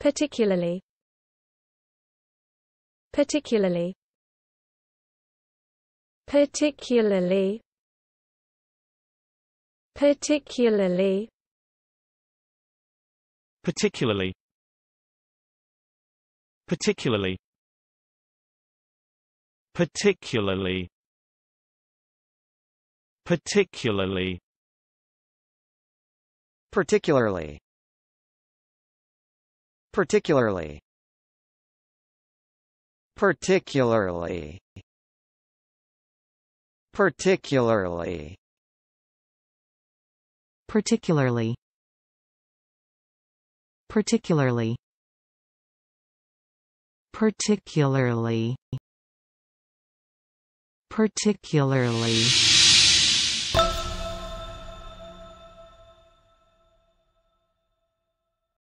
particularly particularly particularly particularly particularly particularly particularly particularly particularly Particularly Particularly Particularly Particularly Particularly Particularly Particularly